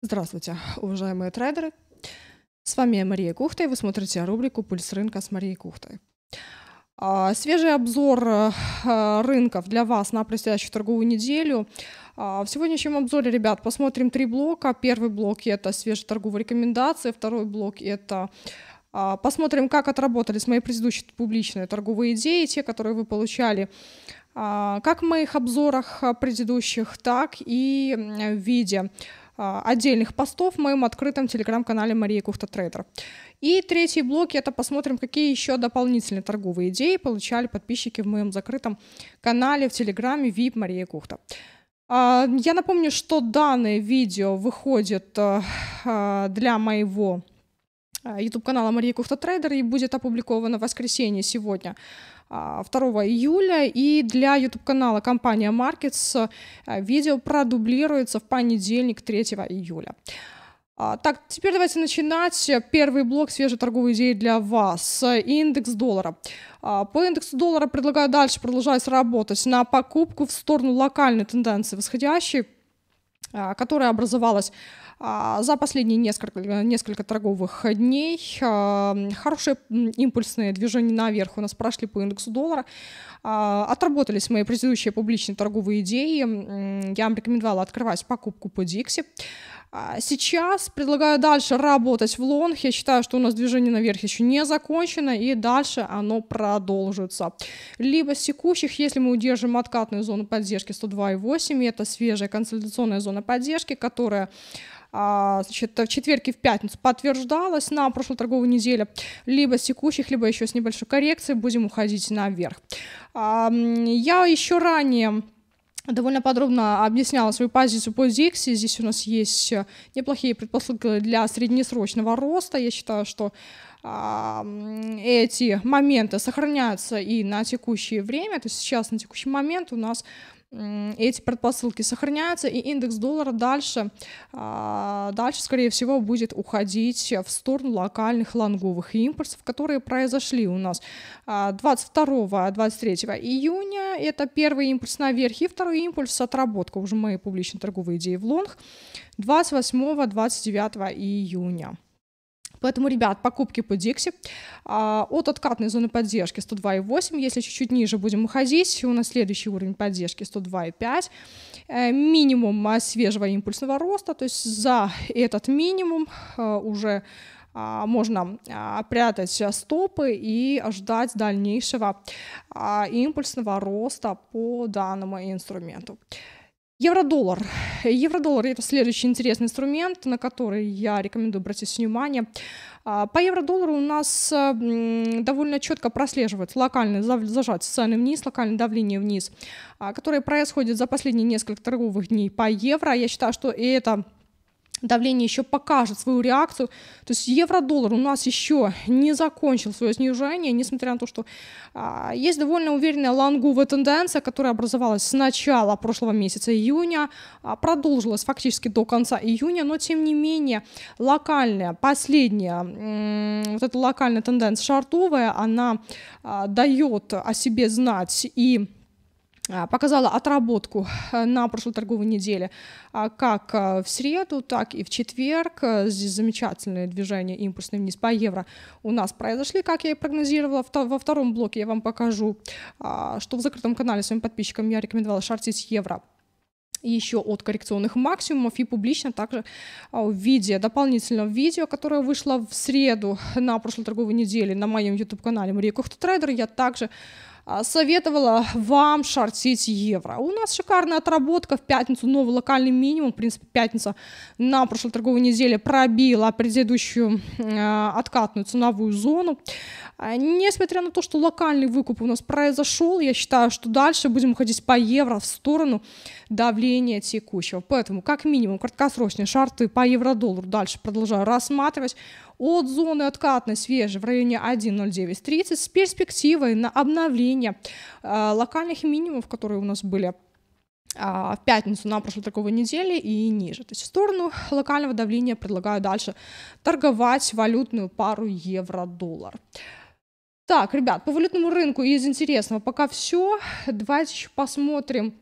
Здравствуйте, уважаемые трейдеры. С вами Мария Кухта, и вы смотрите рубрику «Пульс рынка» с Марией Кухтой. А, свежий обзор э, э, рынков для вас на предстоящую торговую неделю. А, в сегодняшнем обзоре, ребят, посмотрим три блока. Первый блок – это свежие торговые рекомендации, второй блок – это а, Посмотрим, как отработали с моей предыдущей публичные торговые идеи, те, которые вы получали как в моих обзорах э, предыдущих, так и в виде а, отдельных постов в моем открытом телеграм-канале Мария Кухта Трейдер. И третий блок — это посмотрим, какие еще дополнительные торговые идеи получали подписчики в моем закрытом канале в телеграме VIP Мария Кухта. А, я напомню, что данное видео выходит э, э, для моего э, YouTube-канала Мария Кухта Трейдер и будет опубликовано в воскресенье сегодня 2 а, июля. И для YouTube-канала компания Markets э, видео продублируется в понедельник 3 июля. А, так, теперь давайте начинать. Первый блок свежей торговой идеи для вас. Индекс доллара. А, по индексу доллара предлагаю дальше продолжать работать на покупку в сторону локальной тенденции восходящей, которая образовалась а, за последние несколько, несколько торговых дней а, хорошие импульсные движения наверх у нас прошли по индексу доллара. А, отработались мои предыдущие публичные торговые идеи. Я вам рекомендовала открывать покупку по Дикси Сейчас предлагаю дальше работать в лонг. Я считаю, что у нас движение наверх еще не закончено, и дальше оно продолжится. Либо с текущих, если мы удержим откатную зону поддержки 102,8, это свежая консолидационная зона поддержки, которая а, значит, в четверг и в пятницу подтверждалась на прошлой торговой неделе, либо с текущих, либо еще с небольшой коррекцией будем уходить наверх. А, я еще ранее довольно подробно объясняла свою позицию по ZX. Здесь у нас есть неплохие предпосылки для среднесрочного роста. Я считаю, что а, эти моменты сохраняются и на текущее время. То есть сейчас на текущий момент у нас эти предпосылки сохраняются, и индекс доллара дальше, а, дальше, скорее всего, будет уходить в сторону локальных лонговых импульсов, которые произошли у нас 22-23 а, июня. Это первый импульс наверх, и второй импульс — отработка уже моей публичной торговой идеи в лонг 28-29 июня. Поэтому, ребят, покупки по Дикси а, От откатной зоны поддержки 102,8. Если чуть-чуть ниже будем уходить, у нас следующий уровень поддержки 102,5. Э, минимум а, свежего импульсного роста, то есть за этот минимум э, уже а, можно прятать стопы и ждать дальнейшего импульсного роста по данному инструменту. Евро-доллар. Евро-доллар – это следующий интересный инструмент, на который я рекомендую обратить внимание. А, по евро-доллару у нас довольно четко прослеживается локальное зажатие цены вниз, локальное давление вниз, а, которое происходит за последние несколько торговых дней по евро. Я считаю, что это давление еще покажет свою реакцию. То есть евро-доллар у нас еще не закончил свое снижение, несмотря на то, что а, есть довольно уверенная лонговая тенденция, которая образовалась с начала прошлого месяца июня, а, продолжилась фактически до конца июня, но тем не менее локальная, последняя, м- вот эта локальная тенденция шартовая, она а, дает о себе знать и а, показала отработку э, на прошлой торговой неделе, а, как э, в среду, так и в четверг. Э, здесь замечательные движения импульсные вниз по евро у нас произошли, как я и прогнозировала. Во втором блоке я вам покажу, а, что в закрытом канале своим подписчикам я рекомендовала шортить евро еще от коррекционных максимумов и публично также в виде дополнительного видео, которое вышло в среду на прошлой торговой неделе на моем YouTube-канале Мария Кухта Трейдер, я также а, советовала вам шортить евро. У нас шикарная отработка в пятницу, новый локальный минимум, в принципе, пятница на прошлой торговой неделе пробила предыдущую а, откатную ценовую зону. А, несмотря на то, что локальный выкуп у нас произошел, я считаю, что дальше будем ходить по евро в сторону давления текущего. Поэтому, как минимум, краткосрочные шарты по евро-доллару дальше продолжаю рассматривать от зоны откатной свежей в районе 1.0930 с перспективой на обновление э, локальных минимумов, которые у нас были а, в пятницу на прошлой торговой неделе и ниже. То есть в сторону локального давления предлагаю дальше торговать валютную пару евро-доллар. Так, ребят, по валютному рынку из интересного пока все. Давайте еще посмотрим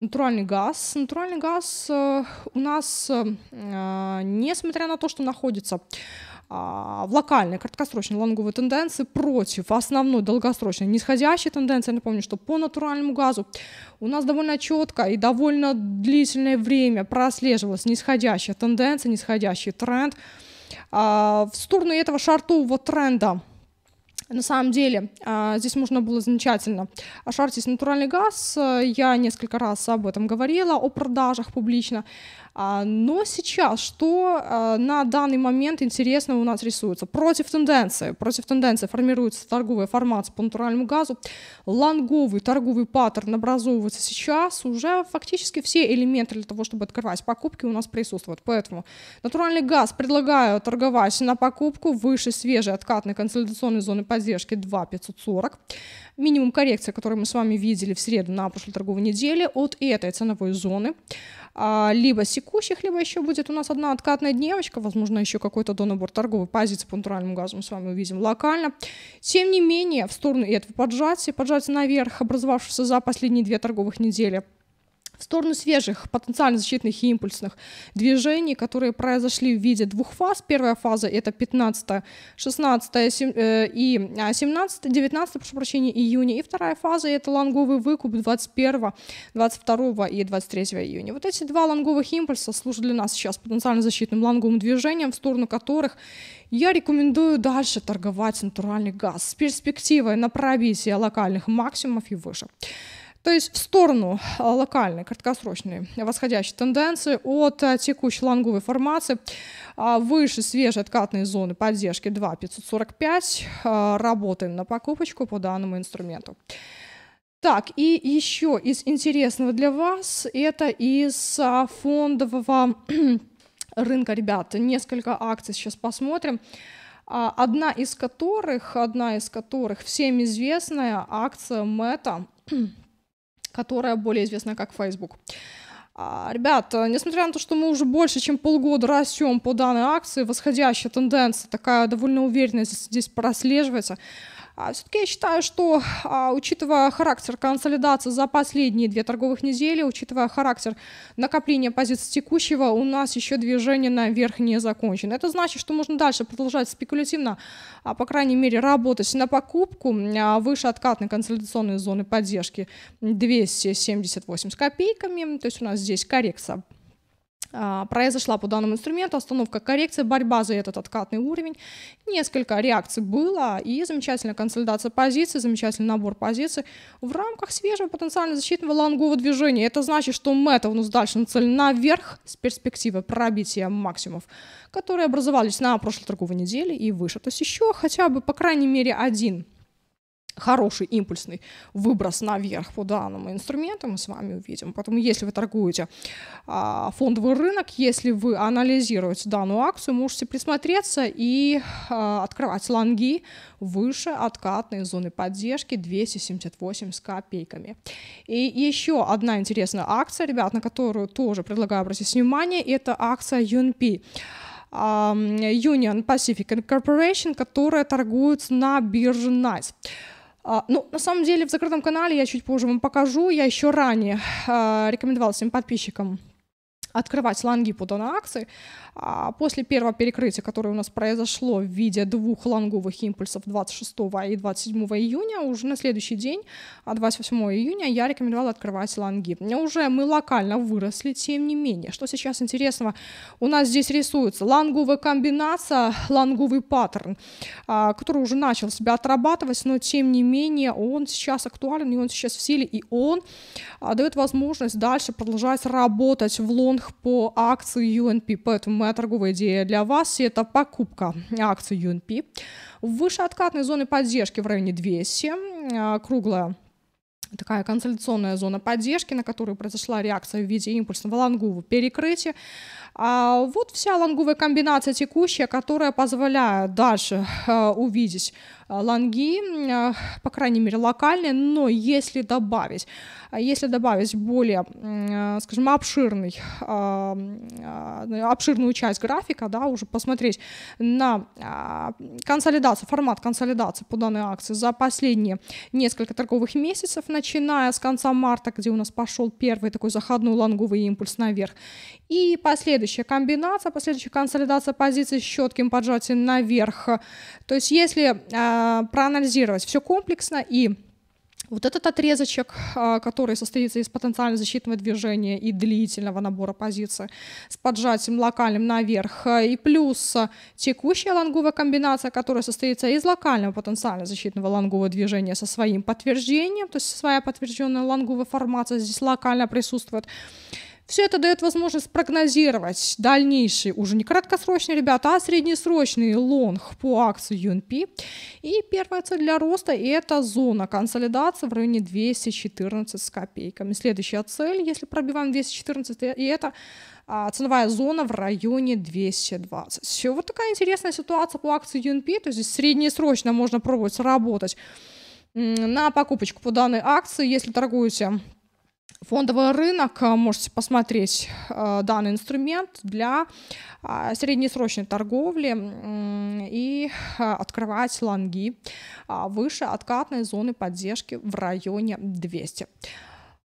натуральный газ. Натуральный газ э, у нас, э, несмотря на то, что находится а, в локальные краткосрочные лонговые тенденции против основной долгосрочной нисходящей тенденции. Я напомню, что по натуральному газу у нас довольно четко и довольно длительное время прослеживалась нисходящая тенденция, нисходящий тренд. А, в сторону этого шартового тренда на самом деле, а, здесь можно было замечательно шартить натуральный газ. Я несколько раз об этом говорила, о продажах публично. А, но сейчас что а, на данный момент интересного у нас рисуется? Против тенденции. Против тенденции формируется торговая формация по натуральному газу. Лонговый торговый паттерн образовывается сейчас. Уже фактически все элементы для того, чтобы открывать покупки у нас присутствуют. Поэтому натуральный газ предлагаю торговать на покупку выше свежей откатной консолидационной зоны поддержки 2,540. Минимум коррекции, которую мы с вами видели в среду на прошлой торговой неделе от этой ценовой зоны. А, либо секунд текущих, либо еще будет у нас одна откатная дневочка, возможно, еще какой-то донабор торговой позиции по натуральному газу с вами увидим локально. Тем не менее, в сторону этого поджатия, поджатия наверх, образовавшегося за последние две торговых недели, в сторону свежих, потенциально защитных и импульсных движений, которые произошли в виде двух фаз. Первая фаза — это 15, 16 э, и 17, а, 19, прошу прощения, июня. И вторая фаза — это лонговый выкуп 21, 22 и 23 июня. Вот эти два лонговых импульса служат для нас сейчас потенциально защитным лонговым движением, в сторону которых я рекомендую дальше торговать натуральный газ с перспективой на пробитие локальных максимумов и выше то есть в сторону а, локальной, краткосрочной восходящей тенденции от а, текущей лонговой формации а, выше свежей откатной зоны поддержки 2,545. Работаем на покупочку по данному инструменту. Так, и еще из интересного для вас, это из фондового рынка, ребята, несколько акций сейчас посмотрим одна из которых, одна из которых всем известная акция Мета которая более известна как Facebook. А, ребят, э, несмотря на то, что мы уже больше, чем полгода растем по данной акции, восходящая тенденция такая довольно уверенная здесь прослеживается, а Все-таки я считаю, что а, учитывая характер консолидации за последние две торговых недели, учитывая характер накопления позиций текущего, у нас еще движение наверх не закончено. Это значит, что можно дальше продолжать спекулятивно, а по крайней мере, работать на покупку а, выше откатной консолидационной зоны поддержки 278 с копейками. То есть у нас здесь коррекция а, произошла по данному инструменту, остановка, коррекция, борьба за этот откатный уровень. Несколько реакций было, и замечательная консолидация позиций, замечательный набор позиций в рамках свежего потенциально защитного лонгового движения. Это значит, что мета у нас дальше нацелен наверх с перспективы пробития максимумов, которые образовались на прошлой торговой неделе и выше. То есть еще хотя бы, по крайней мере, один хороший импульсный выброс наверх по данному инструменту мы с вами увидим. Поэтому если вы торгуете а, фондовый рынок, если вы анализируете данную акцию, можете присмотреться и а, открывать лонги выше откатной зоны поддержки 278 с копейками. И еще одна интересная акция, ребят, на которую тоже предлагаю обратить внимание, это акция UNP. А, Union Pacific Corporation, которая торгуется на бирже NICE. А, ну, на самом деле, в закрытом канале я чуть позже вам покажу. Я еще ранее а, рекомендовала своим подписчикам открывать лонги по донаакции. акции а после первого перекрытия, которое у нас произошло в виде двух лонговых импульсов 26 и 27 июня, уже на следующий день, 28 а июня, я рекомендовала открывать лонги. Уже мы локально выросли, тем не менее. Что сейчас интересного? У нас здесь рисуется лонговая комбинация, лонговый паттерн, а, который уже начал себя отрабатывать, но тем не менее он сейчас актуален, и он сейчас в силе, и он дает возможность дальше продолжать работать в лонг по акции UNP. Поэтому мы Моя торговая идея для вас – это покупка акций UNP. Выше откатной зоны поддержки в районе 200, а, круглая такая консолидационная зона поддержки, на которую произошла реакция в виде импульсного лонгового перекрытия. А вот вся лонговая комбинация текущая, которая позволяет дальше э, увидеть э, лонги, э, по крайней мере локальные, но если добавить, э, если добавить более, э, скажем, обширный, э, обширную часть графика, да, уже посмотреть на консолидацию, формат консолидации по данной акции за последние несколько торговых месяцев, начиная с конца марта, где у нас пошел первый такой заходной лонговый импульс наверх, и последующий последующая комбинация, последующая консолидация позиций с четким поджатием наверх. То есть если э, проанализировать все комплексно и вот этот отрезочек, а, который состоится из потенциально защитного движения и длительного набора позиций с поджатием локальным наверх, и плюс текущая лонговая комбинация, которая состоится из локального потенциально защитного лонгового движения со своим подтверждением, то есть своя подтвержденная лонговая формация здесь локально присутствует. Все это дает возможность прогнозировать дальнейшие, уже не краткосрочные, ребята, а среднесрочные лонг по акции UNP. И первая цель для роста – это зона консолидации в районе 214 с копейками. Следующая цель, если пробиваем 214, э, и это а, ценовая зона в районе 220. Все, вот такая интересная ситуация по акции UNP, то есть здесь среднесрочно можно пробовать работать на покупочку по данной акции, если торгуете фондовый рынок, э, можете посмотреть э, данный инструмент для э, среднесрочной торговли и открывать лонги выше откатной зоны поддержки в районе 200.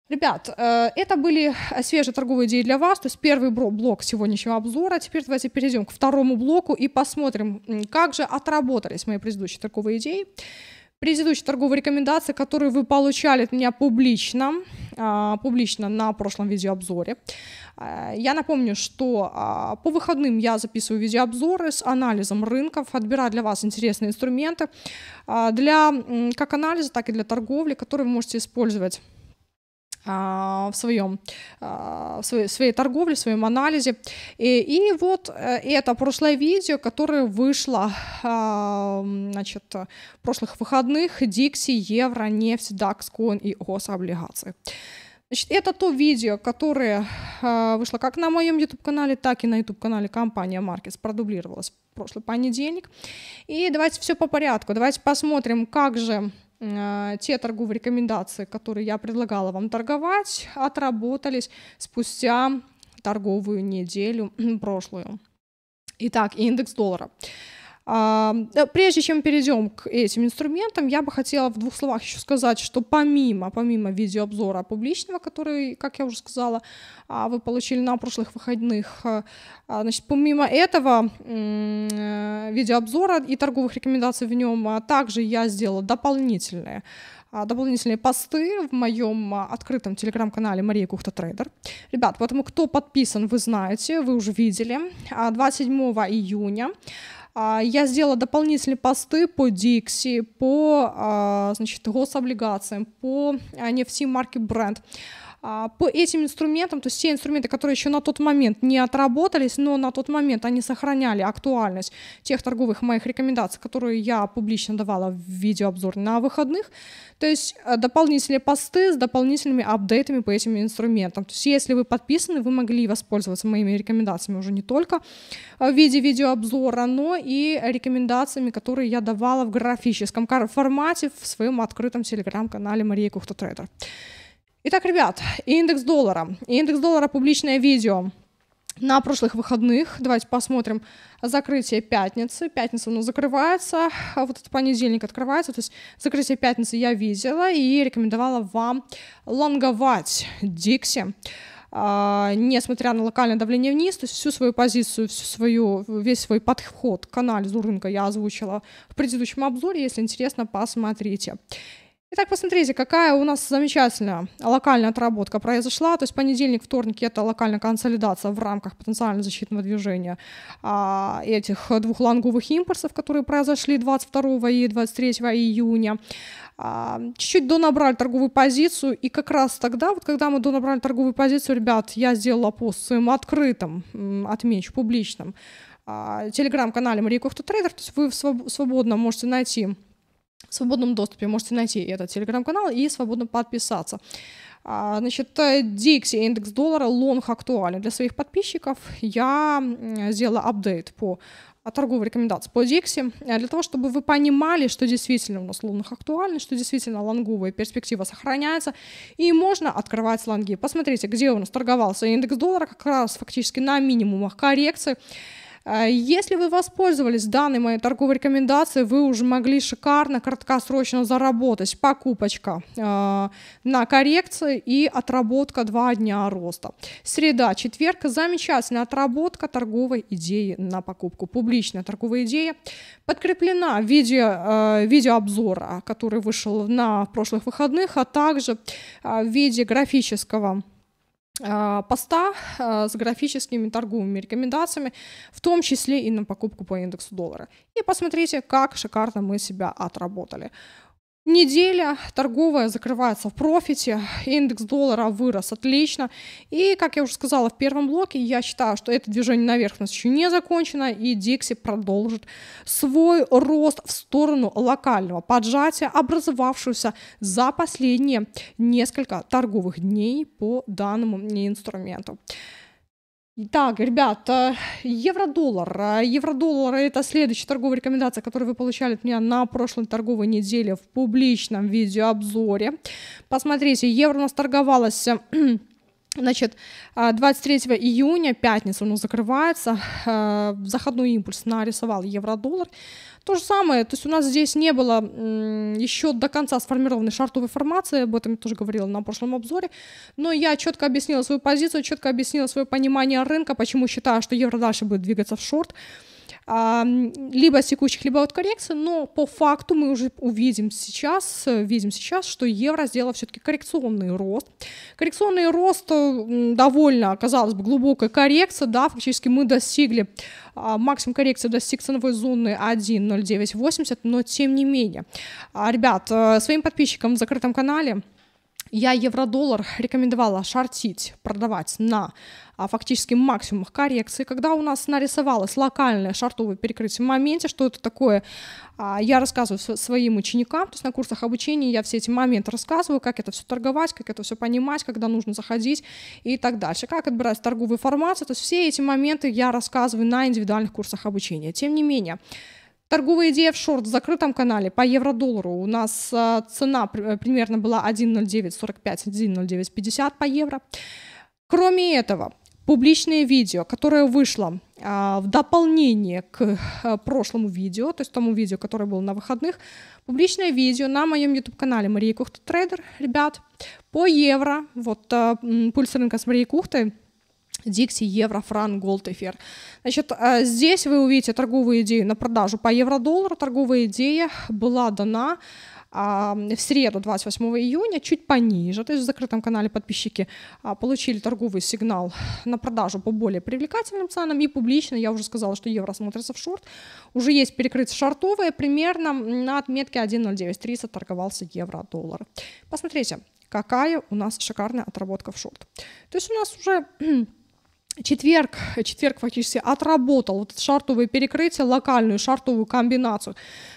Ребят, это были свежие торговые идеи для вас, то есть первый блок сегодняшнего обзора. Теперь давайте перейдем к второму блоку и посмотрим, как же отработались мои предыдущие торговые идеи предыдущей торговой рекомендации, которую вы получали от меня публично, а, публично на прошлом видеообзоре. А, я напомню, что а, по выходным я записываю видеообзоры с анализом рынков, отбираю для вас интересные инструменты для как анализа, так и для торговли, которые вы можете использовать а, в своем а, в своей, своей торговле, в своем анализе. И, и вот э, это прошлое видео, которое вышло а, значит, в прошлых выходных Дикси, Евро, нефть, Дакс, Coin и гособлигации. Значит, это то видео, которое вышло как на моем YouTube-канале, так и на YouTube-канале компания Markets, продублировалось в прошлый понедельник. И давайте все по порядку, давайте посмотрим, как же Э, те торговые рекомендации, которые я предлагала вам торговать, отработались спустя торговую неделю прошлую. Итак, индекс доллара. Э, прежде чем перейдем к этим инструментам, я бы хотела в двух словах еще сказать, что помимо, помимо видеообзора публичного, который, как я уже сказала, а, вы получили на прошлых выходных, э, а, значит, помимо этого э, видеообзора и торговых рекомендаций в нем, а, также я сделала дополнительные дополнительные посты в моем открытом телеграм-канале Мария Кухта Трейдер. Ребят, поэтому кто подписан, вы знаете, вы уже видели. 27 июня а, я сделала дополнительные посты по Dixie, по а, значит, гособлигациям, по а, нефти марки бренд. А, по этим инструментам, то есть те инструменты, которые еще на тот момент не отработались, но на тот момент они сохраняли актуальность тех торговых моих рекомендаций, которые я публично давала в видеообзор на выходных, то есть э, дополнительные посты с дополнительными апдейтами по этим инструментам. То есть если вы подписаны, вы могли воспользоваться моими рекомендациями уже не только э, в виде видеообзора, но и рекомендациями, которые я давала в графическом формате в своем открытом телеграм-канале Мария Кухта Трейдер. Итак, ребят, индекс доллара. Индекс доллара публичное видео на прошлых выходных. Давайте посмотрим закрытие пятницы. Пятница, оно закрывается, а вот этот понедельник открывается. То есть закрытие пятницы я видела и рекомендовала вам лонговать Дикси а, несмотря на локальное давление вниз, то есть всю свою позицию, всю свою, весь свой подход к анализу рынка я озвучила в предыдущем обзоре, если интересно, посмотрите. Итак, посмотрите, какая у нас замечательная локальная отработка произошла. То есть понедельник, вторник — это локальная консолидация в рамках потенциально защитного движения а, этих двух лонговых импульсов, которые произошли 22 и 23 июня. А, чуть-чуть донабрали торговую позицию, и как раз тогда, вот когда мы донабрали торговую позицию, ребят, я сделала пост своим открытым, отмечу, публичным, а, телеграм-канале Мария Кофта Трейдер, то есть вы своб- свободно можете найти в свободном доступе. Можете найти этот телеграм-канал и свободно подписаться. А, значит, э, Dixie, индекс доллара, лонг актуален. Для своих подписчиков я сделала апдейт по а, торговой рекомендации по Dixie, а, для того, чтобы вы понимали, что действительно у нас лонг актуально, что действительно лонговая перспектива сохраняется, и можно открывать лонги. Посмотрите, где у нас торговался индекс доллара, как раз фактически на минимумах коррекции. А если вы воспользовались данной моей торговой рекомендацией, вы уже могли шикарно краткосрочно заработать покупочка э, на коррекции и отработка 2 дня роста. Среда, четверг, замечательная отработка торговой идеи на покупку. Публичная торговая идея подкреплена в виде э, видеообзора, который вышел на прошлых выходных, а также э, в виде графического а, поста а, с графическими торговыми рекомендациями, в том числе и на покупку по индексу доллара. И посмотрите, как шикарно мы себя отработали. Неделя торговая закрывается в профите, индекс доллара вырос отлично. И, как я уже сказала в первом блоке, я считаю, что это движение наверх у нас еще не закончено, и Дикси продолжит свой рост в сторону локального поджатия, образовавшегося за последние несколько торговых дней по данному инструменту. Итак, ребят, евро-доллар. Евро-доллар – это следующая торговая рекомендация, которую вы получали от меня на прошлой торговой неделе в публичном видеообзоре. Посмотрите, евро у нас торговалось Значит, 23 а, июня, пятница у нас закрывается, а, заходной импульс нарисовал евро-доллар, то же самое, то есть у нас здесь не было еще до конца сформированной шартовой формации, об этом я тоже говорила на прошлом обзоре, но я четко объяснила свою позицию, четко объяснила свое понимание рынка, почему считаю, что евро дальше будет двигаться в шорт, либо от текущих, либо от коррекции, но по факту мы уже увидим сейчас, видим сейчас, что евро сделал все-таки коррекционный рост. Коррекционный рост э, довольно, казалось бы, глубокая коррекция, да, фактически мы достигли а, максимум коррекции достиг ценовой зоны 1.0980, но тем не менее. А, ребят, э, своим подписчикам в закрытом канале я евро-доллар рекомендовала шортить, продавать на а, фактически максимумах коррекции, когда у нас нарисовалось локальное шартовое перекрытие в моменте, что это такое, а, я рассказываю своим ученикам, то есть на курсах обучения я все эти моменты рассказываю, как это все торговать, как это все понимать, когда нужно заходить и так дальше, как отбирать торговую информацию, то есть все эти моменты я рассказываю на индивидуальных курсах обучения. Тем не менее, Торговая идея в шорт в закрытом канале по евро-доллару. У нас а, цена э, примерно была 1.0945, 1.0950 по евро. Кроме этого, публичное видео, которое вышло а, в дополнение к э, прошлому видео, то есть тому видео, которое было на выходных, публичное видео на моем YouTube-канале Мария Кухта Трейдер, ребят, по евро, вот э, пульс рынка с Марией Кухтой, Дикси, евро, фран, голд, эфир. Значит, э, здесь вы увидите торговую идею на продажу по евро-доллару. Торговая идея была дана в среду, 28 июня, чуть пониже, то есть в закрытом канале подписчики а, получили торговый сигнал на продажу по более привлекательным ценам, и публично, я уже сказала, что евро смотрится в шорт, уже есть перекрытие шортовое, примерно на отметке 1.0930 торговался евро-доллар. Посмотрите, какая у нас шикарная отработка в шорт. То есть у нас уже четверг, четверг фактически отработал вот шартовое перекрытие, локальную шартовую комбинацию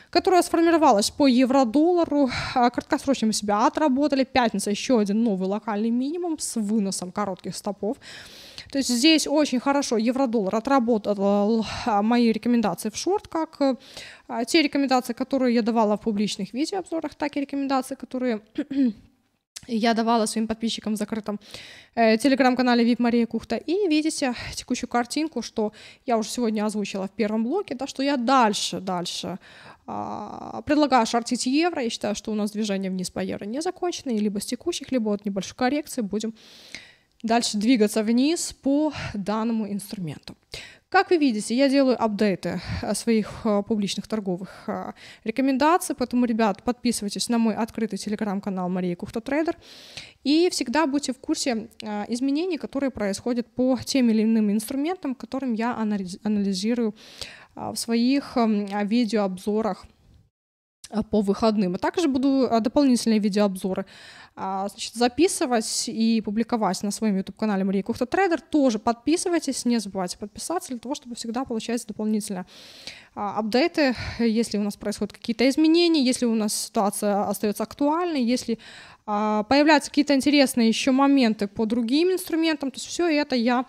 которая сформировалась по евро-доллару. А, краткосрочно мы себя отработали. Пятница еще один новый локальный минимум с выносом коротких стопов. То есть здесь очень хорошо евро-доллар отработал а, мои рекомендации в шорт, как э, а, те рекомендации, которые я давала в публичных видеообзорах, так и рекомендации, которые я давала своим подписчикам в закрытом э, телеграм-канале VIP Мария Кухта. И видите текущую картинку, что я уже сегодня озвучила в первом блоке, да, что я дальше, дальше э, предлагаю шортить евро. Я считаю, что у нас движение вниз по евро не закончено, либо с текущих, либо от небольшой коррекции будем дальше двигаться вниз по данному инструменту. Как вы видите, я делаю апдейты э, своих э, публичных торговых э, рекомендаций, поэтому, ребят, подписывайтесь на мой открытый телеграм-канал Мария Кухта Трейдер и всегда будьте в курсе изменений, которые происходят по тем или иным инструментам, которым я анализирую в своих эм, видеообзорах Э, по выходным. А также буду э, дополнительные видеообзоры а, значит, записывать и публиковать на своем YouTube-канале Мария Кухта Трейдер. Тоже подписывайтесь, не забывайте подписаться для того, чтобы всегда получать дополнительные а, апдейты, если у нас происходят какие-то изменения, если у нас ситуация остается актуальной, если а, появляются какие-то интересные еще моменты по другим инструментам, то есть все это я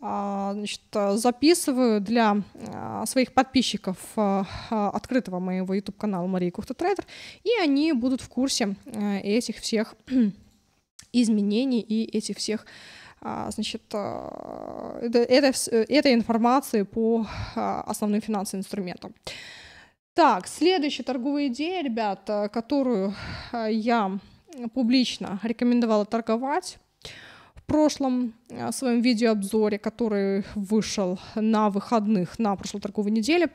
а, значит, записываю для а, своих подписчиков а, открытого моего YouTube-канала Мария Кухта Трейдер, и они будут в курсе э, этих всех изменений и этих всех значит, этой, э, этой информации по основным финансовым инструментам. Так, следующая торговая идея, ребят, которую я публично рекомендовала торговать, прошлом э, своем видеообзоре, который вышел на выходных на прошлой торговой неделе,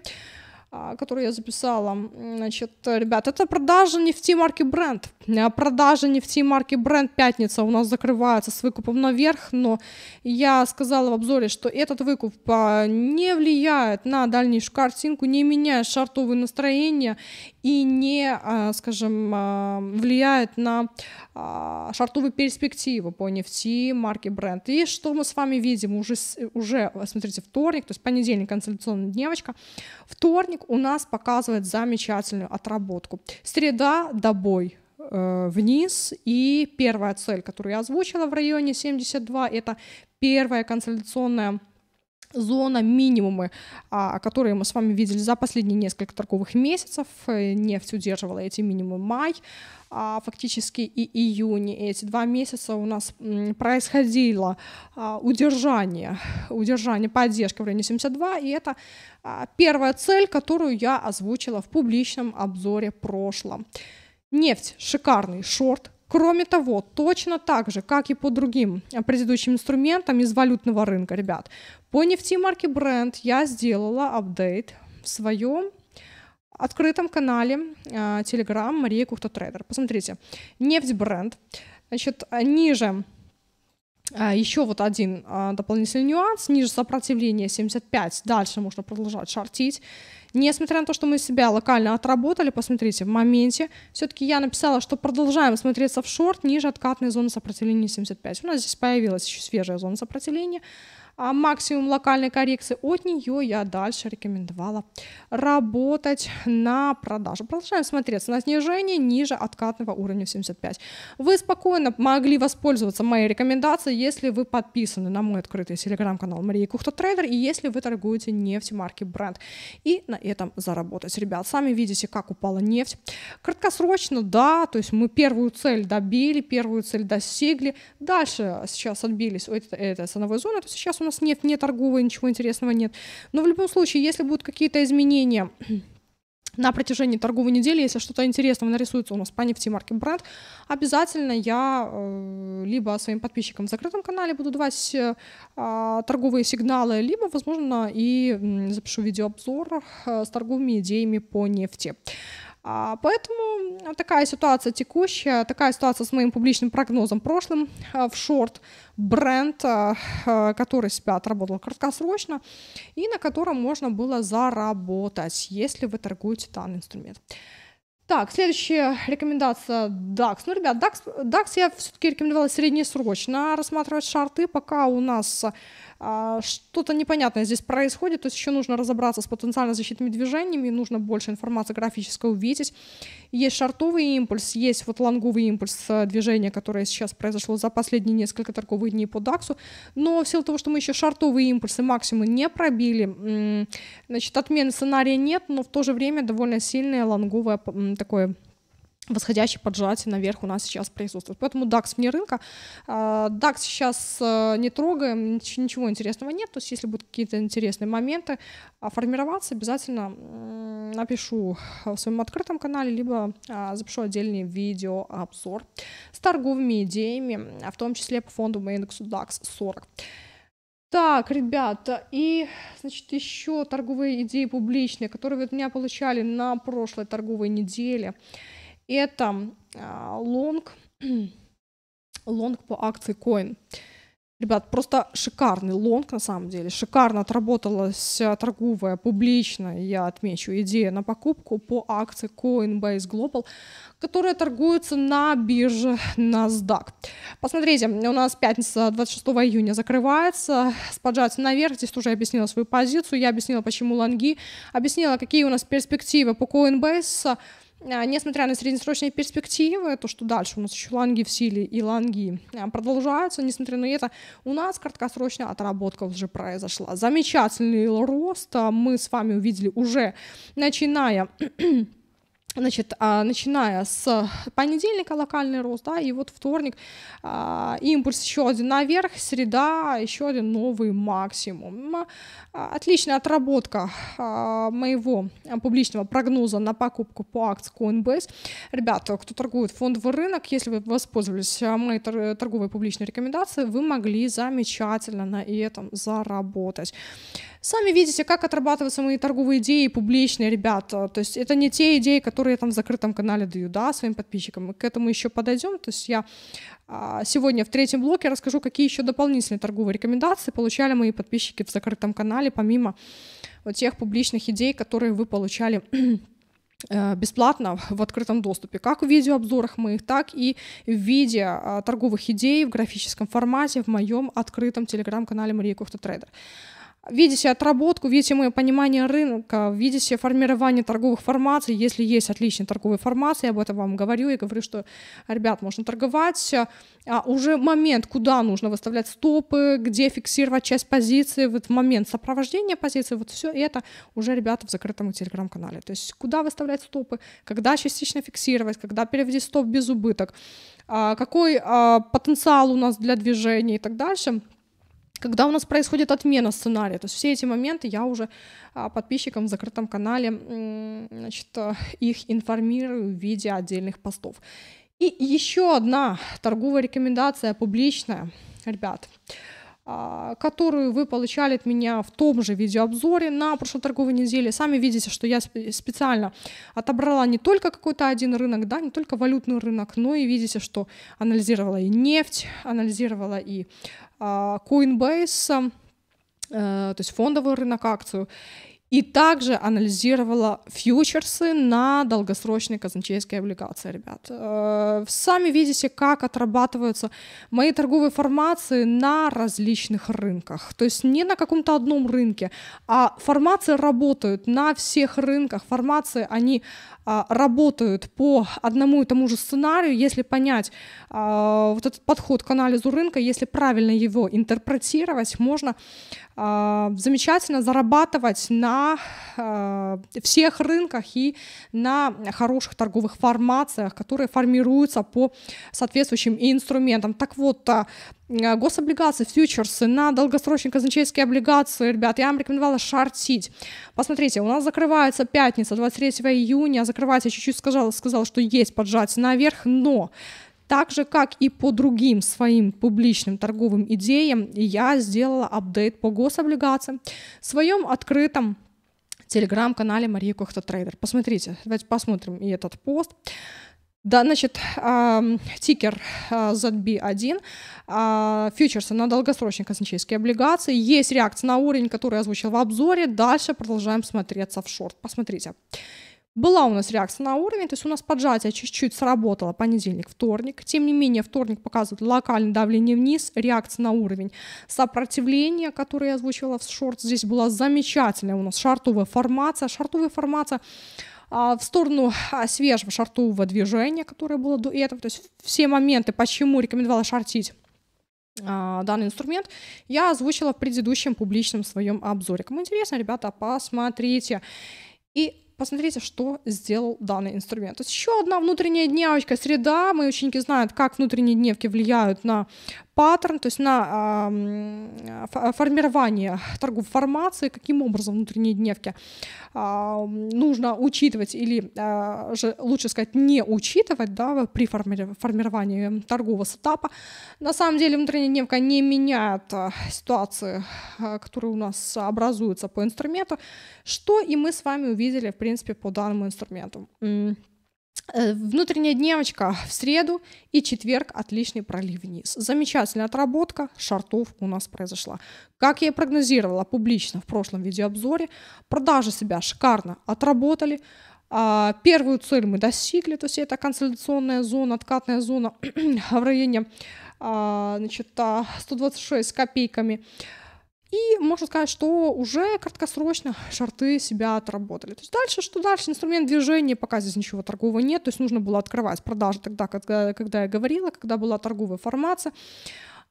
а, который я записала. Значит, ребят, это продажа нефти марки Brent. Э, продажа нефти марки Brent пятница у нас закрывается с выкупом наверх, но я сказала в обзоре, что этот выкуп а, не влияет на дальнейшую картинку, не меняет шартовые настроения, и не, а, скажем, а, влияет на а, шартовую перспективу по нефти, марки, бренд. И что мы с вами видим уже, уже смотрите, вторник, то есть понедельник, консультационная дневочка, вторник у нас показывает замечательную отработку. Среда – добой, э, вниз. И первая цель, которую я озвучила в районе 72, это первая консолидационная зона минимумы, а, которые мы с вами видели за последние несколько торговых месяцев. Э, нефть удерживала эти минимумы май, а, фактически и июнь. Эти два месяца у нас происходило а, удержание, удержание поддержки в районе 72, и это первая цель, которую я озвучила в публичном обзоре прошлом. Нефть – шикарный шорт, Кроме того, точно так же, как и по другим э, предыдущим инструментам из валютного рынка, ребят, по нефти марки Brent я сделала апдейт в своем открытом канале э, Telegram Мария Кухта Трейдер. Посмотрите, нефть бренд, значит, ниже э, еще вот один дополнительный нюанс. Ниже сопротивление 75, дальше можно продолжать шортить. Несмотря на то, что мы себя локально отработали, посмотрите, в моменте все-таки я написала, что продолжаем смотреться в шорт ниже откатной зоны сопротивления 75. У нас здесь появилась еще свежая зона сопротивления а максимум локальной коррекции. От нее я дальше рекомендовала работать на продажу. Продолжаем смотреться на снижение ниже откатного уровня 75. Вы спокойно могли воспользоваться моей рекомендацией, если вы подписаны на мой открытый телеграм-канал Мария Кухта Трейдер и если вы торгуете нефтью марки бренд. И на этом заработать. Ребят, сами видите, как упала нефть. Краткосрочно, да, то есть мы первую цель добили, первую цель достигли. Дальше сейчас отбились от этой ценовой зоны, то сейчас у нас нет не торговые ничего интересного нет. Но в любом случае, если будут какие-то изменения на протяжении торговой недели, если что-то интересного нарисуется у нас по нефтемарке бренд, обязательно я э, либо своим подписчикам в закрытом канале буду давать э, а, торговые сигналы, либо, возможно, и запишу видеообзор э, с торговыми идеями по нефти. А, поэтому такая ситуация текущая, такая ситуация с моим публичным прогнозом прошлым а, в шорт бренд, а, который себя отработал краткосрочно и на котором можно было заработать, если вы торгуете данный инструмент. Так, следующая рекомендация DAX. Ну, ребят, DAX, DAX я все-таки рекомендовала среднесрочно рассматривать шарты, пока у нас а, что-то непонятное здесь происходит, то есть еще нужно разобраться с потенциально защитными движениями, нужно больше информации графической увидеть. Есть шартовый импульс, есть вот лонговый импульс э, движения, которое сейчас произошло за последние несколько торговых дней по DAX, но в силу того, что мы еще шартовые импульсы максимумы не пробили, значит, отмены сценария нет, но в то же время довольно сильное лонговое такое восходящий поджатие наверх у нас сейчас присутствует. Поэтому DAX вне рынка. А, DAX сейчас э, не трогаем, ничего интересного нет. То есть если будут какие-то интересные моменты формироваться, обязательно напишу в своем открытом канале, либо а, запишу отдельный видеообзор с торговыми идеями, а, в том числе по фондовому индексу DAX 40. Так, ребята, и, значит, еще торговые идеи публичные, которые вы от меня получали на прошлой торговой неделе это а, лонг, лонг по акции Coin. Ребят, просто шикарный лонг на самом деле. Шикарно отработалась торговая, публично, я отмечу, идея на покупку по акции Coinbase Global, которая торгуется на бирже NASDAQ. Посмотрите, у нас пятница 26 июня закрывается с поджатием наверх. Здесь тоже объяснила свою позицию, я объяснила, почему лонги, объяснила, какие у нас перспективы по Coinbase. А, несмотря на среднесрочные перспективы, то, что дальше у нас еще ланги в силе и ланги а, продолжаются, несмотря на это, у нас краткосрочная отработка уже произошла. Замечательный рост а, мы с вами увидели уже начиная Значит, а, начиная с понедельника локальный рост, да, и вот вторник а, импульс еще один наверх, среда еще один новый максимум. А, отличная отработка моего публичного прогноза на покупку по акции Coinbase. Ребята, кто торгует фондовый рынок, если вы воспользовались моей торговой публичной рекомендацией, вы могли замечательно на этом заработать. Сами видите, как отрабатываются мои торговые идеи публичные, ребята. То есть это не те идеи, которые я там в закрытом канале даю, да, своим подписчикам. Мы к этому еще подойдем. То есть я а, сегодня в третьем блоке расскажу, какие еще дополнительные торговые рекомендации получали мои подписчики в закрытом канале, помимо вот тех публичных идей, которые вы получали э, бесплатно в открытом доступе, как в видеообзорах моих, так и в виде а, торговых идей в графическом формате в моем открытом телеграм-канале Мария Кухта Трейдер видите отработку, видите мое понимание рынка, видите формирование торговых формаций, если есть отличные торговые формации, я об этом вам говорю, я говорю, что, ребят, можно торговать, а уже момент, куда нужно выставлять стопы, где фиксировать часть позиции, вот момент сопровождения позиции, вот все это уже, ребята, в закрытом телеграм-канале, то есть куда выставлять стопы, когда частично фиксировать, когда переводить стоп без убыток, а, какой а, потенциал у нас для движения и так дальше – когда у нас происходит отмена сценария. То есть все эти моменты я уже а, подписчикам в закрытом канале значит, э, их информирую в виде отдельных постов. И еще одна торговая рекомендация публичная, ребят а, которую вы получали от меня в том же видеообзоре на прошлой торговой неделе. Сами видите, что я специально отобрала не только какой-то один рынок, да, не только валютный рынок, но и видите, что анализировала и нефть, анализировала и а, Coinbase, э, то есть фондовый рынок акцию и также анализировала фьючерсы на долгосрочные казначейские облигации, ребят. Э, сами видите, как отрабатываются мои торговые формации на различных рынках. То есть не на каком-то одном рынке, а формации работают на всех рынках. Формации, они а, работают по одному и тому же сценарию, если понять а, вот этот подход к анализу рынка, если правильно его интерпретировать, можно а, замечательно зарабатывать на на э, всех рынках и на хороших торговых формациях, которые формируются по соответствующим инструментам. Так вот, э, э гособлигации, фьючерсы на долгосрочные казначейские облигации, ребят, я вам рекомендовала шортить. Посмотрите, у нас закрывается пятница, 23 июня, закрывается, я чуть-чуть сказала, сказала, что есть поджать наверх, но так же, как и по другим своим публичным торговым идеям, я сделала апдейт по гособлигациям в своем открытом телеграм-канале Мария Кохта Трейдер. Посмотрите, давайте посмотрим и этот пост. Да, значит, тикер а, ZB1, а, фьючерсы на долгосрочные казначейские облигации. Есть реакция на уровень, который я озвучил в обзоре. Дальше продолжаем смотреться в шорт. Посмотрите. Была у нас реакция на уровень, то есть у нас поджатие чуть-чуть сработало понедельник, вторник. Тем не менее, вторник показывает локальное давление вниз, реакция на уровень. Сопротивление, которое я озвучивала в шорт, здесь была замечательная у нас шартовая формация. Шартовая формация а, в сторону а, свежего шартового движения, которое было до этого, то есть все моменты, почему рекомендовала шортить а, данный инструмент, я озвучила в предыдущем публичном своем обзоре. Кому интересно, ребята, посмотрите. И посмотрите, что сделал данный инструмент. То есть еще одна внутренняя дневочка, среда, мои ученики знают, как внутренние дневки влияют на паттерн, то есть на э, формирование торговой формации, каким образом внутренние дневки э, нужно учитывать или э, же лучше сказать не учитывать да, при форми- формировании торгового сетапа. На самом деле внутренняя дневка не меняет а, ситуации, которые у нас образуются по инструменту, что и мы с вами увидели, в принципе, по данному инструменту. Э, внутренняя дневочка в среду и четверг отличный пролив вниз. Замечательная отработка шартов у нас произошла. Как я и прогнозировала публично в прошлом видеообзоре, продажи себя шикарно отработали. А, первую цель мы достигли, то есть это консолидационная зона, откатная зона в районе а, значит, 126 а, с копейками. И можно сказать, что уже краткосрочно шорты себя отработали. То есть дальше, что дальше? Инструмент движения, пока здесь ничего торгового нет, то есть нужно было открывать продажи тогда, когда, когда я говорила, когда была торговая формация.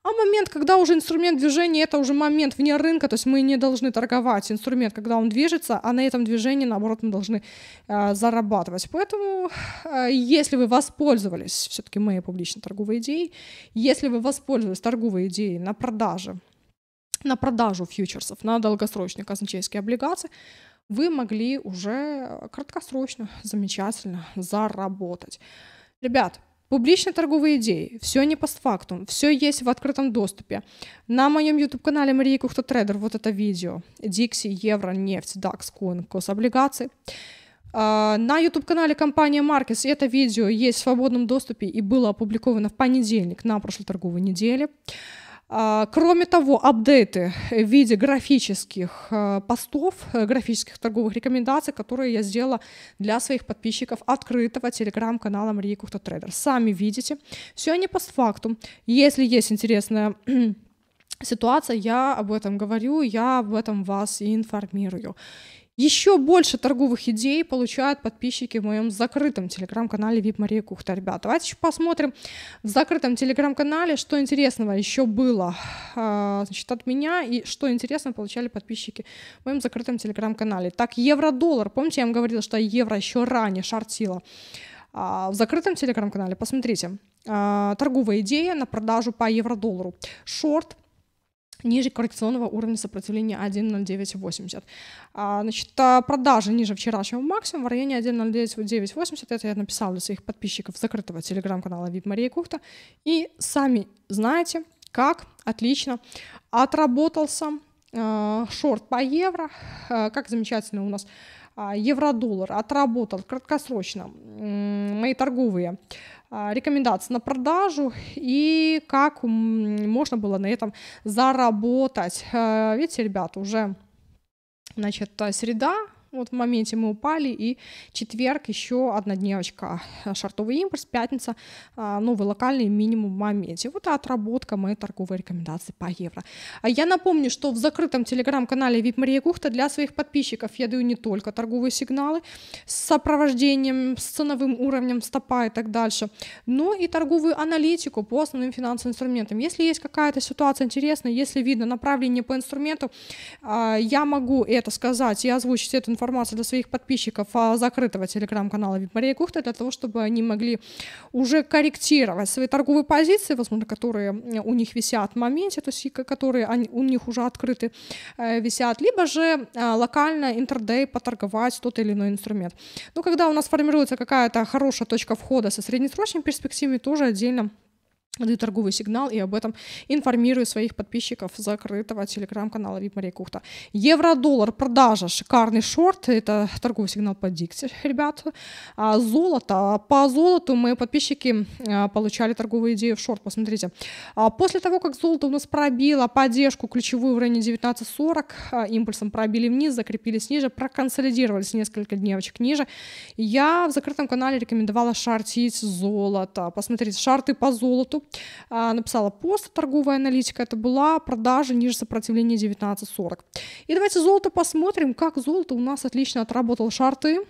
А момент, когда уже инструмент движения, это уже момент вне рынка, то есть мы не должны торговать инструмент, когда он движется, а на этом движении, наоборот, мы должны э, зарабатывать. Поэтому, э, если вы воспользовались все-таки моей публичной торговой идеей, если вы воспользовались торговой идеей на продаже на продажу фьючерсов, на долгосрочные казначейские облигации, вы могли уже краткосрочно, замечательно заработать. Ребят, Публичные торговые идеи, все не постфактум, все есть в открытом доступе. На моем YouTube-канале Мария Кухта Трейдер вот это видео. Дикси, Евро, нефть, DAX, Coin, гособлигации. А, на YouTube-канале компания Markets это видео есть в свободном доступе и было опубликовано в понедельник на прошлой торговой неделе. А, кроме того, апдейты в виде графических а, постов, э, графических торговых рекомендаций, которые я сделала для своих подписчиков открытого телеграм-канала Марии Кухта Трейдер. Сами видите, все не постфактум. Если есть интересная ситуация, я об этом говорю, я об этом вас и информирую. Еще больше торговых идей получают подписчики в моем закрытом телеграм-канале VIP Мария Кухта. Ребят, давайте еще посмотрим в закрытом телеграм-канале, что интересного еще было а, значит, от меня и что интересно получали подписчики в моем закрытом телеграм-канале. Так, евро-доллар. Помните, я вам говорила, что евро еще ранее шортила. А, в закрытом телеграм-канале, посмотрите, а, торговая идея на продажу по евро-доллару. Шорт ниже коррекционного уровня сопротивления 1.0980. А, значит, а, продажи ниже вчерашнего максимума в районе 1.0980, это я написала для своих подписчиков закрытого телеграм-канала VIP Мария Кухта, и сами знаете, как отлично отработался э, шорт по евро, э, как замечательно у нас евро-доллар отработал краткосрочно мои торговые а, рекомендации на продажу и как можно было на этом заработать. Э, видите, ребята, уже Значит, э, среда, вот в моменте мы упали, и четверг еще одна дневочка, а, шартовый импульс, пятница, а, новый локальный минимум в моменте. Вот и отработка моей торговой рекомендации по евро. А я напомню, что в закрытом телеграм-канале VIP Мария Кухта для своих подписчиков я даю не только торговые сигналы с сопровождением, с ценовым уровнем стопа и так дальше, но и торговую аналитику по основным финансовым инструментам. Если есть какая-то ситуация интересная, если видно направление по инструменту, я могу это сказать и озвучить эту информацию информацию для своих подписчиков а закрытого телеграм-канала «Мария Кухта» для того, чтобы они могли уже корректировать свои торговые позиции, возможно, которые э, у них висят в моменте, то есть которые они, у них уже открыты, э, висят, либо же э, локально интердей поторговать тот или иной инструмент. Но ну, когда у нас формируется какая-то хорошая точка входа со среднесрочной перспективой, тоже отдельно даю торговый сигнал и об этом информирую своих подписчиков закрытого телеграм-канала VIP Мария Кухта. Евро-доллар, продажа, шикарный шорт, это торговый сигнал по дикте, ребят. А золото, по золоту мы подписчики а, получали торговую идею в шорт, посмотрите. А после того, как золото у нас пробило поддержку ключевую в районе 19.40, а, импульсом пробили вниз, закрепились ниже, проконсолидировались несколько дневочек ниже, я в закрытом канале рекомендовала шортить золото. Посмотрите, шарты по золоту а, написала пост «Торговая аналитика». Это была продажа ниже сопротивления 19.40. И давайте золото посмотрим, как золото у нас отлично отработал шарты.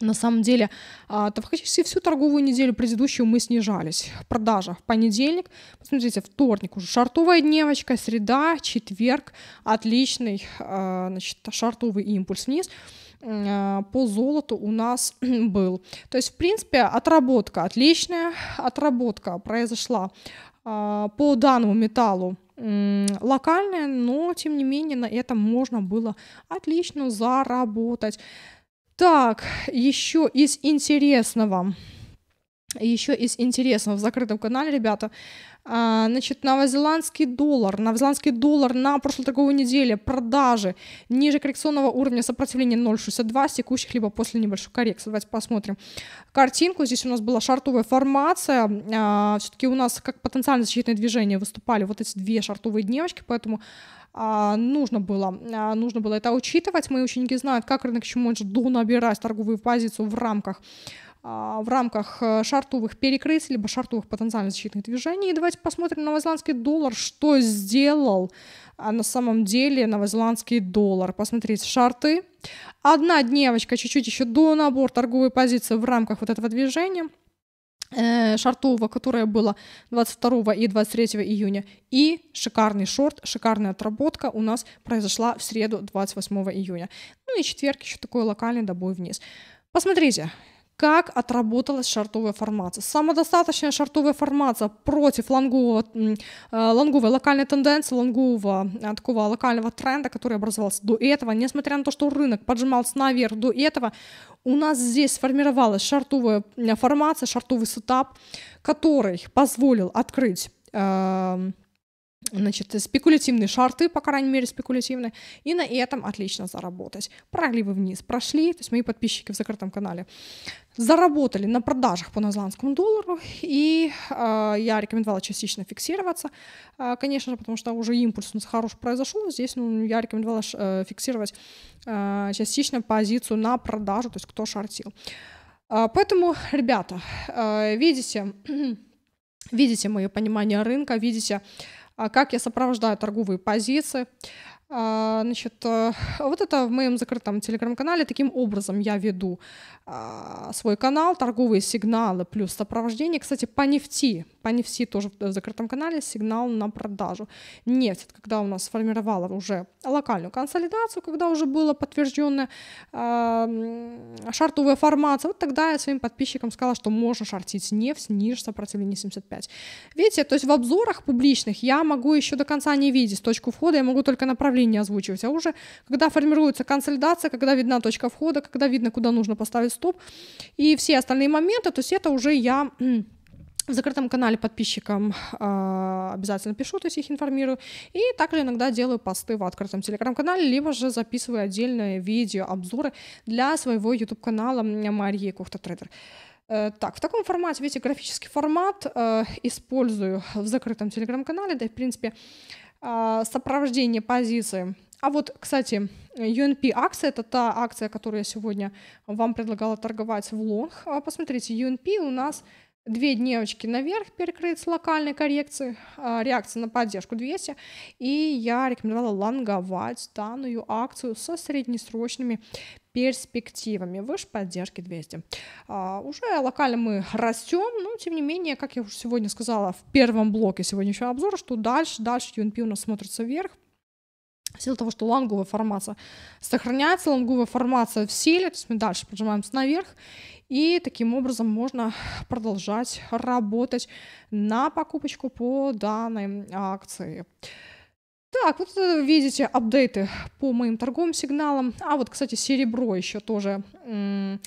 На самом деле, а, то фактически всю торговую неделю предыдущую мы снижались. Продажа в понедельник, посмотрите, вторник уже шартовая дневочка, среда, четверг, отличный а, значит, шартовый импульс вниз – Э, по золоту у нас был. То есть, в принципе, отработка отличная, отработка произошла а, по данному металлу локальная, но тем не менее на этом можно было отлично заработать. Так, еще из интересного еще из интересного в закрытом канале, ребята, а, значит, новозеландский доллар, новозеландский доллар на прошлой торговой неделе продажи ниже коррекционного уровня сопротивления 0,62 текущих, либо после небольшой коррекции. Давайте посмотрим картинку. Здесь у нас была шартовая формация. А, Все-таки у нас как потенциально защитные движение выступали вот эти две шартовые дневочки, поэтому а, нужно было, нужно было это учитывать. Мои ученики знают, как рынок еще может донабирать торговую позицию в рамках а, в рамках э, шартовых перекрытий, либо шартовых потенциально-защитных движений. И давайте посмотрим новозеландский доллар, что сделал а, на самом деле новозеландский доллар. Посмотрите, шарты. Одна дневочка чуть-чуть еще до набор торговой позиции в рамках вот этого движения э, шартового, которое было 22 и 23 июня. И шикарный шорт, шикарная отработка у нас произошла в среду 28 июня. Ну и четверг еще такой локальный добой вниз. Посмотрите, как отработалась шартовая формация. Самодостаточная шартовая формация против лонгового, э, лонговой локальной тенденции, лонгового э, такого локального тренда, который образовался до этого, несмотря на то, что рынок поджимался наверх до этого, у нас здесь сформировалась шартовая э, формация, шартовый сетап, который позволил открыть э, значит, спекулятивные шарты, по крайней мере, спекулятивные, и на этом отлично заработать. Пролили вниз, прошли, то есть мои подписчики в закрытом канале заработали на продажах по новозеландскому доллару, и э, я рекомендовала частично фиксироваться, э, конечно же, потому что уже импульс у нас хорош произошел, здесь ну, я рекомендовала э, фиксировать э, частично позицию на продажу, то есть кто шортил. Э, поэтому, ребята, э, видите, видите мое понимание рынка, видите, как я сопровождаю торговые позиции, а, значит, э, вот это в моем закрытом телеграм-канале. Таким образом я веду а, свой канал, торговые сигналы плюс сопровождение. Кстати, по нефти, по нефти тоже э, в закрытом канале сигнал на продажу. Нефть, когда у нас сформировала уже локальную консолидацию, когда уже была подтверждена шартовая формация, вот тогда я своим подписчикам сказала, что можно шартить нефть ниже сопротивления 75. Видите, то есть в обзорах публичных я могу еще до конца не видеть точку входа, я могу только направлять направление озвучивать, а уже когда формируется консолидация, когда видна точка входа, когда видно, куда нужно поставить стоп и все остальные моменты, то есть это уже я в закрытом канале подписчикам э, обязательно пишу, то есть их информирую. И также иногда делаю посты в открытом телеграм-канале, либо же записываю отдельные видео, обзоры для своего YouTube-канала Марии Кухта Трейдер. Э, так, в таком формате, видите, графический формат э, использую в закрытом телеграм-канале, да и, в принципе, а, сопровождение позиции. А вот, кстати, UNP акция это та акция, которую я сегодня вам предлагала торговать в лонг. А, посмотрите, UNP у нас две дневочки наверх перекрыт с локальной коррекцией, а, реакции на поддержку 200, и я рекомендовала лонговать данную акцию со среднесрочными перспективами выше поддержки 200. А, уже локально мы растем, но тем не менее, как я уже сегодня сказала в первом блоке сегодняшнего обзора, что дальше, дальше UNP у нас смотрится вверх, в силу того, что лонговая формация сохраняется, лонговая формация в силе, то есть мы дальше поджимаемся наверх, и таким образом можно продолжать работать на покупочку по данной акции. Так, вот э, видите апдейты по моим торговым сигналам. А вот, кстати, серебро еще тоже м-м,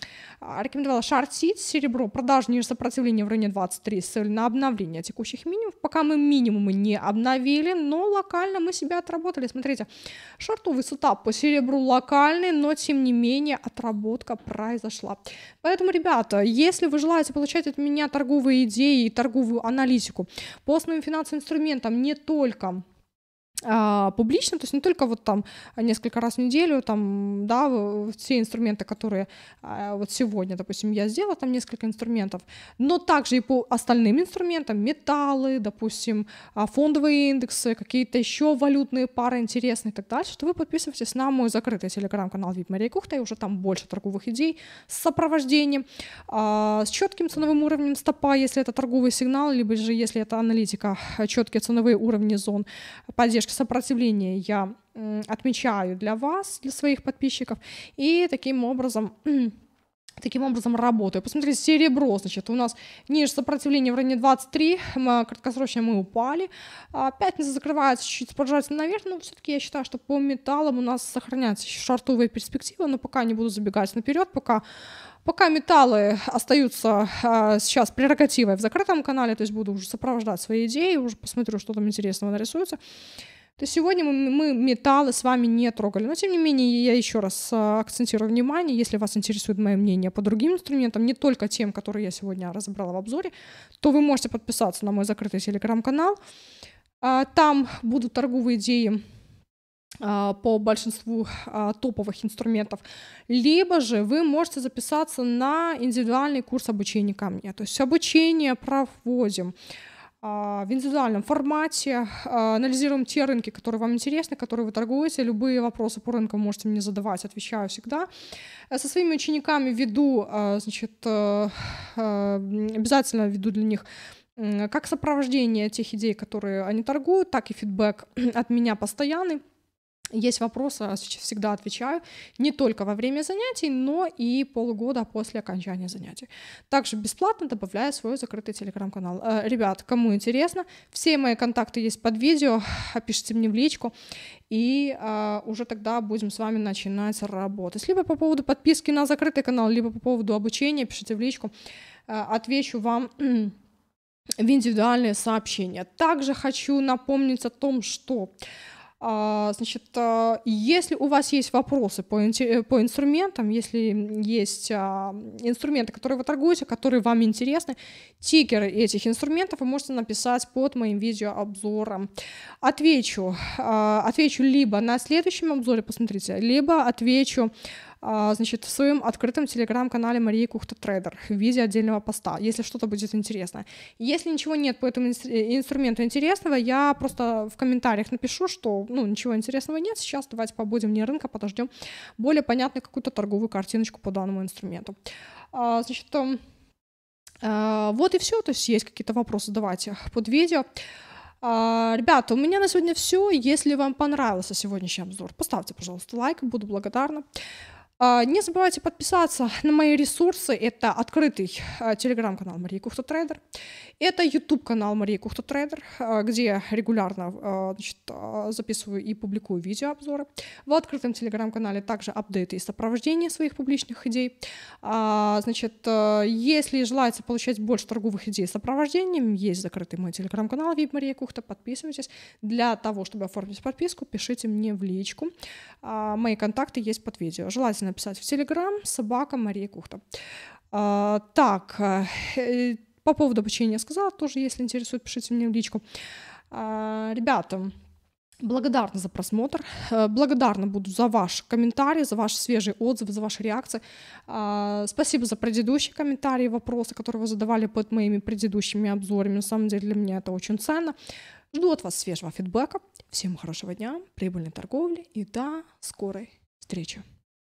рекомендовала шортить. Серебро продаж ниже сопротивления в районе 23 с целью на обновление текущих минимумов. Пока мы минимумы не обновили, но локально мы себя отработали. Смотрите, шортовый сетап по серебру локальный, но тем не менее отработка произошла. Поэтому, ребята, если вы желаете получать от меня торговые идеи и торговую аналитику по основным финансовым инструментам не только а, публично, то есть не только вот там несколько раз в неделю, там, да, все инструменты, которые а, вот сегодня, допустим, я сделала там несколько инструментов, но также и по остальным инструментам, металлы, допустим, а, фондовые индексы, какие-то еще валютные пары интересные и так дальше, что вы подписываетесь на мой закрытый телеграм-канал Вип Мария Кухта, и уже там больше торговых идей с сопровождением, а, с четким ценовым уровнем стопа, если это торговый сигнал, либо же если это аналитика, а, четкие ценовые уровни зон поддержки точка сопротивления я отмечаю для вас, для своих подписчиков, и таким образом таким образом работаю. Посмотрите, серебро, значит, у нас ниже сопротивления в районе 23, мы, а, краткосрочно мы упали, а, пятница закрывается чуть-чуть с наверх, но все-таки я считаю, что по металлам у нас сохраняется еще шартовые перспектива но пока не буду забегать наперед, пока Пока металлы остаются а, сейчас прерогативой в закрытом канале, то есть буду уже сопровождать свои идеи, уже посмотрю, что там интересного нарисуется. То сегодня мы, мы металлы с вами не трогали. Но, тем не менее, я еще раз а, акцентирую внимание, если вас интересует мое мнение по другим инструментам, не только тем, которые я сегодня разобрала в обзоре, то вы можете подписаться на мой закрытый телеграм-канал. А, там будут торговые идеи а, по большинству топовых инструментов, либо же вы можете записаться на индивидуальный курс обучения ко мне. То есть обучение проводим а, в индивидуальном формате, а, анализируем те рынки, которые вам интересны, которые вы торгуете, любые вопросы по рынкам можете мне задавать, отвечаю всегда. Э, со своими учениками веду, а, значит, э, э, обязательно веду для них как сопровождение тех идей, которые они торгуют, так и фидбэк от меня постоянный. Есть вопросы, а всегда отвечаю, не только во время занятий, но и полгода после окончания занятий. Также бесплатно добавляю свой закрытый телеграм-канал. Э, ребят, кому интересно, все мои контакты есть под видео, пишите мне в личку, и э, уже тогда будем с вами начинать работать. Либо по поводу подписки на закрытый канал, либо по поводу обучения, пишите в личку, э, отвечу вам в индивидуальные сообщения. Также хочу напомнить о том, что а, значит, а, если у вас есть вопросы по, э, по инструментам, если есть а, инструменты, которые вы торгуете, которые вам интересны, тикеры этих инструментов вы можете написать под моим видеообзором. Отвечу, отвечу либо на следующем обзоре, посмотрите, либо отвечу а, значит, в своем открытом телеграм-канале Марии Кухта Трейдер в виде отдельного поста, если что-то будет интересно. Если ничего нет по этому инструменту интересного, я просто в комментариях напишу, что ну, ничего интересного нет, сейчас давайте побудем не рынка, подождем более понятную какую-то торговую картиночку по данному инструменту. А, значит, а, вот и все, то есть есть какие-то вопросы, давайте под видео. Ребята, у меня на сегодня все. Если вам понравился сегодняшний обзор, поставьте, пожалуйста, лайк, буду благодарна. А, не забывайте подписаться на мои ресурсы. Это открытый а, телеграм-канал Мария Кухта Трейдер. Это YouTube канал Мария Кухта Трейдер, а, где я регулярно значит, записываю и публикую видеообзоры. В открытом телеграм-канале также апдейты и сопровождение своих публичных идей. Значит, если желаете получать больше торговых идей с сопровождением, есть закрытый мой телеграм-канал VIP Мария Кухта. Подписывайтесь. Для того, чтобы оформить подписку, пишите мне в личку. Мои контакты есть под видео. Желательно написать в Телеграм собака Мария Кухта. А, так, э, по поводу обучения я сказала, тоже, если интересует, пишите мне в личку. А, ребята, Благодарна за просмотр, э, благодарна буду за ваш комментарий, за ваши свежие отзывы, за ваши реакции. А, спасибо за предыдущие комментарии, вопросы, которые вы задавали под моими предыдущими обзорами. На самом деле для меня это очень ценно. Жду от вас свежего фидбэка. Всем хорошего дня, прибыльной торговли и до скорой встречи.